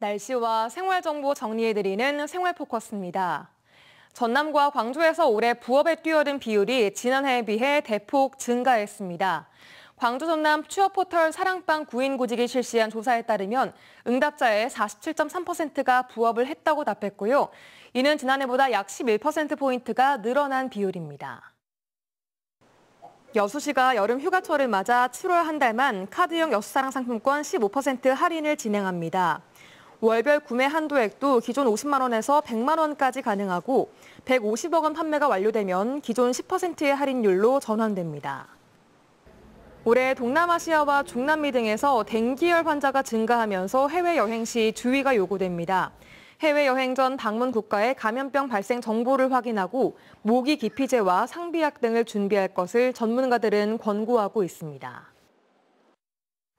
날씨와 생활 정보 정리해드리는 생활 포커스입니다. 전남과 광주에서 올해 부업에 뛰어든 비율이 지난해에 비해 대폭 증가했습니다. 광주 전남 취업 포털 사랑방 구인 고직이 실시한 조사에 따르면 응답자의 47.3%가 부업을 했다고 답했고요. 이는 지난해보다 약 11%포인트가 늘어난 비율입니다. 여수시가 여름 휴가철을 맞아 7월 한 달만 카드형 여수사랑 상품권 15% 할인을 진행합니다. 월별 구매 한도액도 기존 50만 원에서 100만 원까지 가능하고 150억 원 판매가 완료되면 기존 10%의 할인율로 전환됩니다. 올해 동남아시아와 중남미 등에서 댕기열 환자가 증가하면서 해외여행 시 주의가 요구됩니다. 해외여행 전 방문 국가의 감염병 발생 정보를 확인하고 모기 기피제와 상비약 등을 준비할 것을 전문가들은 권고하고 있습니다.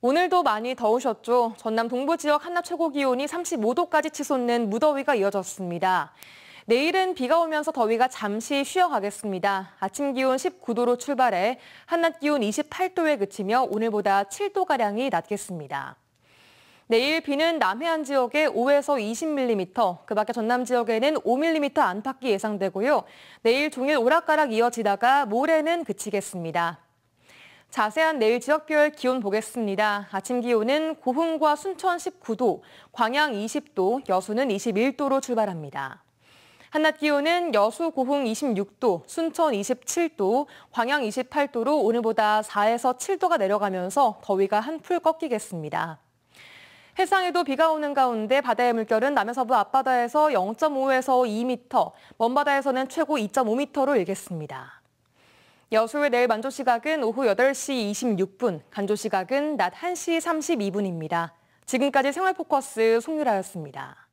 오늘도 많이 더우셨죠? 전남 동부 지역 한낮 최고 기온이 35도까지 치솟는 무더위가 이어졌습니다. 내일은 비가 오면서 더위가 잠시 쉬어가겠습니다. 아침 기온 19도로 출발해 한낮 기온 28도에 그치며 오늘보다 7도가량이 낮겠습니다. 내일 비는 남해안 지역에 5에서 20mm, 그 밖에 전남 지역에는 5mm 안팎이 예상되고요. 내일 종일 오락가락 이어지다가 모레는 그치겠습니다. 자세한 내일 지역별 기온 보겠습니다. 아침 기온은 고흥과 순천 19도, 광양 20도, 여수는 21도로 출발합니다. 한낮 기온은 여수 고흥 26도, 순천 27도, 광양 28도로 오늘보다 4에서 7도가 내려가면서 더위가 한풀 꺾이겠습니다. 해상에도 비가 오는 가운데 바다의 물결은 남해서부 앞바다에서 0.5에서 2m, 먼바다에서는 최고 2.5m로 일겠습니다. 여수의 내일 만조 시각은 오후 8시 26분, 간조 시각은 낮 1시 32분입니다. 지금까지 생활 포커스 송유라였습니다.